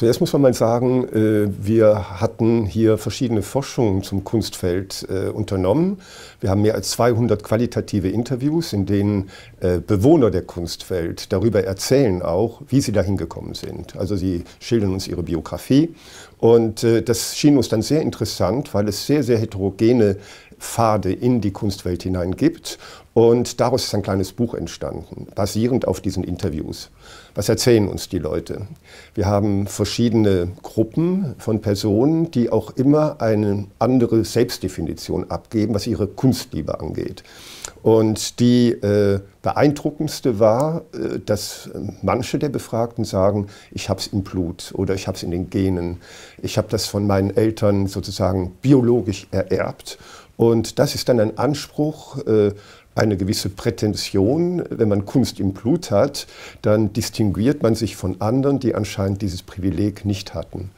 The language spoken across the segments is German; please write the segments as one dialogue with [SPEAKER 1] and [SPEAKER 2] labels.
[SPEAKER 1] Zuerst muss man mal sagen, äh, wir hatten hier verschiedene Forschungen zum Kunstfeld äh, unternommen. Wir haben mehr als 200 qualitative Interviews, in denen äh, Bewohner der Kunstfeld darüber erzählen auch, wie sie dahin gekommen sind. Also sie schildern uns ihre Biografie und das schien uns dann sehr interessant, weil es sehr, sehr heterogene Pfade in die Kunstwelt hinein gibt. Und daraus ist ein kleines Buch entstanden, basierend auf diesen Interviews. Was erzählen uns die Leute? Wir haben verschiedene Gruppen von Personen, die auch immer eine andere Selbstdefinition abgeben, was ihre Kunstliebe angeht. Und die äh, beeindruckendste war, äh, dass manche der Befragten sagen, ich habe es im Blut oder ich habe es in den Genen. Ich habe das von meinen Eltern sozusagen biologisch ererbt und das ist dann ein Anspruch, äh, eine gewisse Prätension. Wenn man Kunst im Blut hat, dann distinguiert man sich von anderen, die anscheinend dieses Privileg nicht hatten.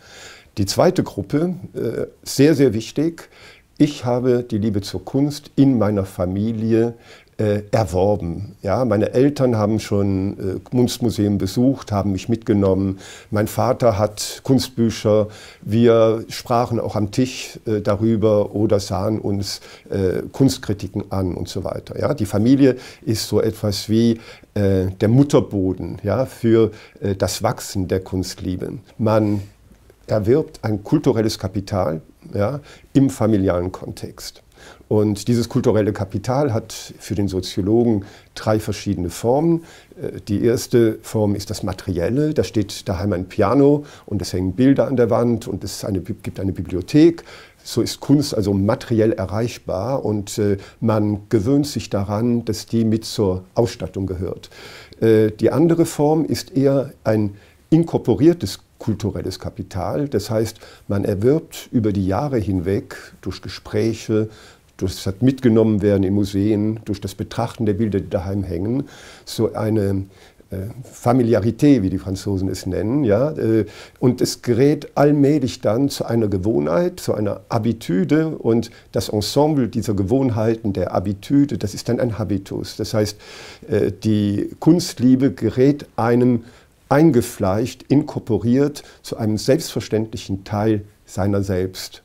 [SPEAKER 1] Die zweite Gruppe, äh, sehr, sehr wichtig, ich habe die Liebe zur Kunst in meiner Familie äh, erworben. Ja, meine Eltern haben schon äh, Kunstmuseen besucht, haben mich mitgenommen. Mein Vater hat Kunstbücher. Wir sprachen auch am Tisch äh, darüber oder sahen uns äh, Kunstkritiken an und so weiter. Ja, die Familie ist so etwas wie äh, der Mutterboden ja, für äh, das Wachsen der Kunstliebe. Man erwirbt ein kulturelles Kapital ja, im familialen Kontext. Und dieses kulturelle Kapital hat für den Soziologen drei verschiedene Formen. Äh, die erste Form ist das Materielle. Da steht daheim ein Piano und es hängen Bilder an der Wand und es eine, gibt eine Bibliothek. So ist Kunst also materiell erreichbar und äh, man gewöhnt sich daran, dass die mit zur Ausstattung gehört. Äh, die andere Form ist eher ein inkorporiertes kulturelles Kapital. Das heißt, man erwirbt über die Jahre hinweg durch Gespräche, durch das mitgenommen werden in Museen, durch das Betrachten der Bilder, die daheim hängen, so eine äh, Familiarität, wie die Franzosen es nennen. Ja? Äh, und es gerät allmählich dann zu einer Gewohnheit, zu einer Habitüde und das Ensemble dieser Gewohnheiten, der Habitüde, das ist dann ein Habitus. Das heißt, äh, die Kunstliebe gerät einem eingefleischt, inkorporiert zu einem selbstverständlichen Teil seiner selbst.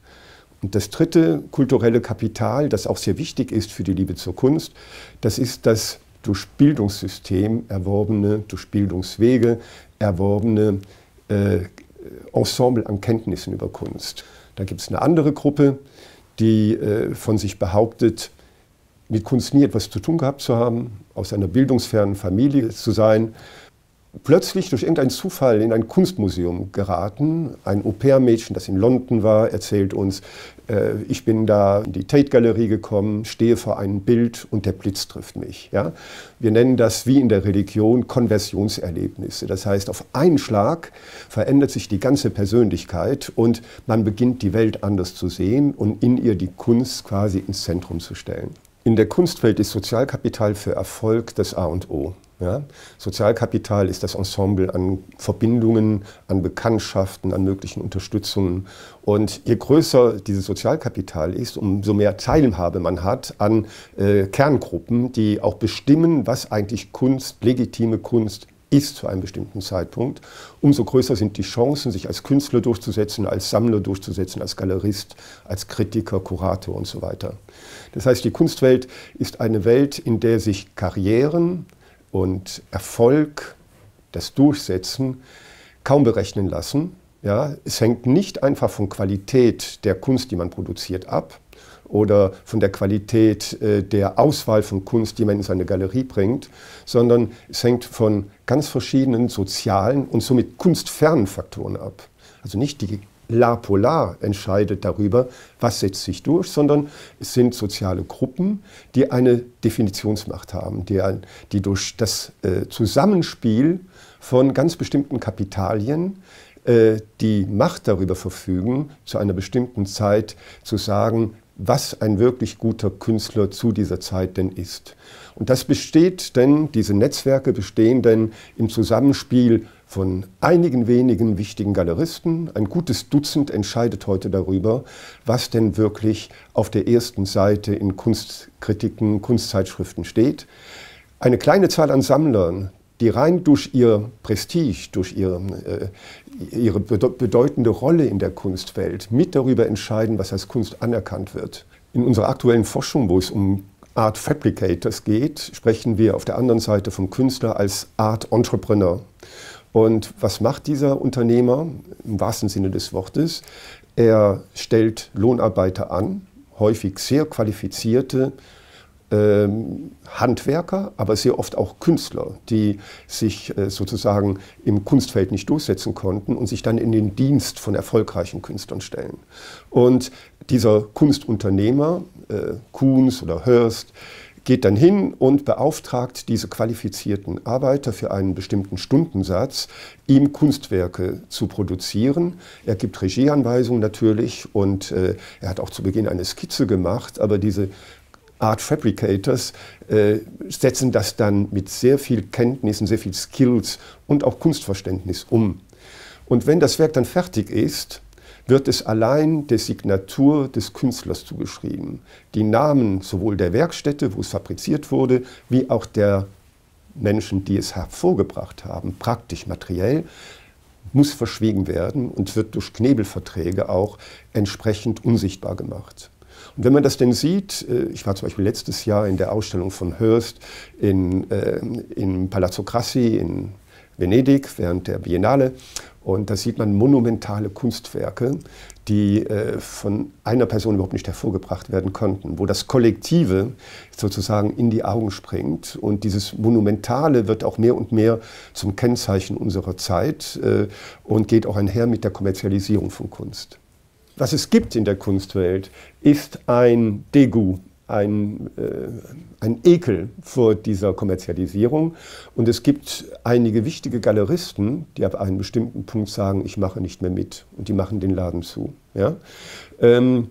[SPEAKER 1] Und das dritte kulturelle Kapital, das auch sehr wichtig ist für die Liebe zur Kunst, das ist das durch Bildungssystem erworbene, durch Bildungswege erworbene äh, Ensemble an Kenntnissen über Kunst. Da gibt es eine andere Gruppe, die äh, von sich behauptet, mit Kunst nie etwas zu tun gehabt zu haben, aus einer bildungsfernen Familie zu sein plötzlich durch irgendeinen Zufall in ein Kunstmuseum geraten. Ein Au-pair-Mädchen, das in London war, erzählt uns, äh, ich bin da in die Tate-Galerie gekommen, stehe vor einem Bild und der Blitz trifft mich. Ja? Wir nennen das wie in der Religion Konversionserlebnisse. Das heißt, auf einen Schlag verändert sich die ganze Persönlichkeit und man beginnt die Welt anders zu sehen und in ihr die Kunst quasi ins Zentrum zu stellen. In der Kunstwelt ist Sozialkapital für Erfolg das A und O. Ja? Sozialkapital ist das Ensemble an Verbindungen, an Bekanntschaften, an möglichen Unterstützungen. Und je größer dieses Sozialkapital ist, umso mehr Teilhabe man hat an äh, Kerngruppen, die auch bestimmen, was eigentlich Kunst, legitime Kunst ist zu einem bestimmten Zeitpunkt, umso größer sind die Chancen, sich als Künstler durchzusetzen, als Sammler durchzusetzen, als Galerist, als Kritiker, Kurator und so weiter. Das heißt, die Kunstwelt ist eine Welt, in der sich Karrieren, und Erfolg, das Durchsetzen, kaum berechnen lassen. Ja, es hängt nicht einfach von Qualität der Kunst, die man produziert, ab oder von der Qualität äh, der Auswahl von Kunst, die man in seine Galerie bringt, sondern es hängt von ganz verschiedenen sozialen und somit kunstfernen Faktoren ab. Also nicht die La Polar entscheidet darüber, was setzt sich durch, sondern es sind soziale Gruppen, die eine Definitionsmacht haben, die, ein, die durch das äh, Zusammenspiel von ganz bestimmten Kapitalien äh, die Macht darüber verfügen, zu einer bestimmten Zeit zu sagen, was ein wirklich guter Künstler zu dieser Zeit denn ist. Und das besteht denn, diese Netzwerke bestehen denn im Zusammenspiel von einigen wenigen wichtigen Galeristen. Ein gutes Dutzend entscheidet heute darüber, was denn wirklich auf der ersten Seite in Kunstkritiken, Kunstzeitschriften steht. Eine kleine Zahl an Sammlern, die rein durch ihr Prestige, durch ihre, äh, ihre bedeutende Rolle in der Kunstwelt mit darüber entscheiden, was als Kunst anerkannt wird. In unserer aktuellen Forschung, wo es um Art Fabricators geht, sprechen wir auf der anderen Seite vom Künstler als Art Entrepreneur. Und was macht dieser Unternehmer im wahrsten Sinne des Wortes? Er stellt Lohnarbeiter an, häufig sehr qualifizierte ähm, Handwerker, aber sehr oft auch Künstler, die sich äh, sozusagen im Kunstfeld nicht durchsetzen konnten und sich dann in den Dienst von erfolgreichen Künstlern stellen. Und dieser Kunstunternehmer, äh, Kuhns oder Hörst, geht dann hin und beauftragt diese qualifizierten Arbeiter für einen bestimmten Stundensatz, ihm Kunstwerke zu produzieren. Er gibt Regieanweisungen natürlich und äh, er hat auch zu Beginn eine Skizze gemacht, aber diese Art Fabricators äh, setzen das dann mit sehr viel Kenntnissen, sehr viel Skills und auch Kunstverständnis um. Und wenn das Werk dann fertig ist, wird es allein der Signatur des Künstlers zugeschrieben. Die Namen sowohl der Werkstätte, wo es fabriziert wurde, wie auch der Menschen, die es hervorgebracht haben, praktisch materiell, muss verschwiegen werden und wird durch Knebelverträge auch entsprechend unsichtbar gemacht. Und wenn man das denn sieht, äh, ich war zum Beispiel letztes Jahr in der Ausstellung von Hearst in, äh, in Palazzo Crassi in Venedig während der Biennale und da sieht man monumentale Kunstwerke, die äh, von einer Person überhaupt nicht hervorgebracht werden konnten, wo das Kollektive sozusagen in die Augen springt. Und dieses Monumentale wird auch mehr und mehr zum Kennzeichen unserer Zeit äh, und geht auch einher mit der Kommerzialisierung von Kunst. Was es gibt in der Kunstwelt, ist ein Degu, ein, äh, ein Ekel vor dieser Kommerzialisierung. Und es gibt einige wichtige Galeristen, die ab einem bestimmten Punkt sagen, ich mache nicht mehr mit und die machen den Laden zu. Ja? Ähm,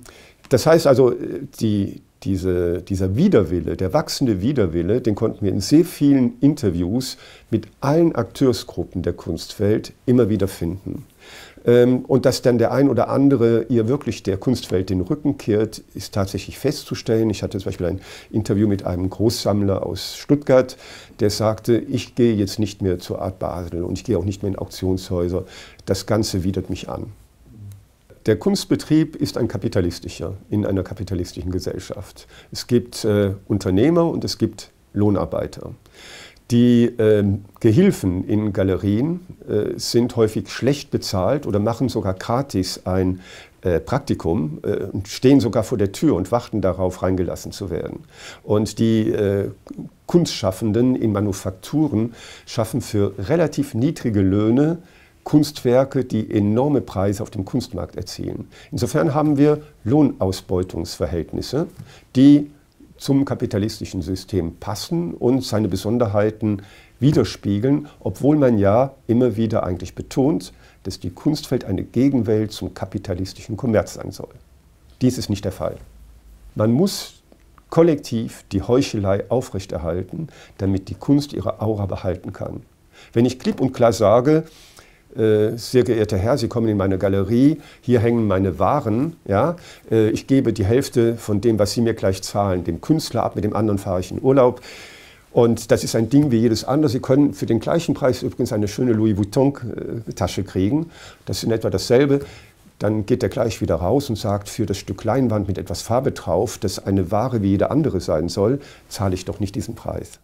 [SPEAKER 1] das heißt also, äh, die, diese, dieser Widerwille, der wachsende Widerwille, den konnten wir in sehr vielen Interviews mit allen Akteursgruppen der Kunstwelt immer wieder finden. Ähm, und dass dann der ein oder andere ihr wirklich der Kunstwelt den Rücken kehrt, ist tatsächlich festzustellen. Ich hatte zum Beispiel ein Interview mit einem Großsammler aus Stuttgart, der sagte, ich gehe jetzt nicht mehr zur Art Basel und ich gehe auch nicht mehr in Auktionshäuser. Das Ganze widert mich an. Der Kunstbetrieb ist ein kapitalistischer in einer kapitalistischen Gesellschaft. Es gibt äh, Unternehmer und es gibt Lohnarbeiter. Die äh, Gehilfen in Galerien äh, sind häufig schlecht bezahlt oder machen sogar gratis ein äh, Praktikum äh, und stehen sogar vor der Tür und warten darauf, reingelassen zu werden. Und die äh, Kunstschaffenden in Manufakturen schaffen für relativ niedrige Löhne Kunstwerke, die enorme Preise auf dem Kunstmarkt erzielen. Insofern haben wir Lohnausbeutungsverhältnisse, die zum kapitalistischen System passen und seine Besonderheiten widerspiegeln, obwohl man ja immer wieder eigentlich betont, dass die Kunstwelt eine Gegenwelt zum kapitalistischen Kommerz sein soll. Dies ist nicht der Fall. Man muss kollektiv die Heuchelei aufrechterhalten, damit die Kunst ihre Aura behalten kann. Wenn ich klipp und klar sage, äh, sehr geehrter Herr, Sie kommen in meine Galerie, hier hängen meine Waren, ja, äh, ich gebe die Hälfte von dem, was Sie mir gleich zahlen, dem Künstler ab, mit dem anderen fahre ich in Urlaub. Und das ist ein Ding wie jedes andere. Sie können für den gleichen Preis übrigens eine schöne Louis Vuitton-Tasche äh, kriegen. Das ist in etwa dasselbe. Dann geht er gleich wieder raus und sagt, für das Stück Leinwand mit etwas Farbe drauf, das eine Ware wie jede andere sein soll, zahle ich doch nicht diesen Preis.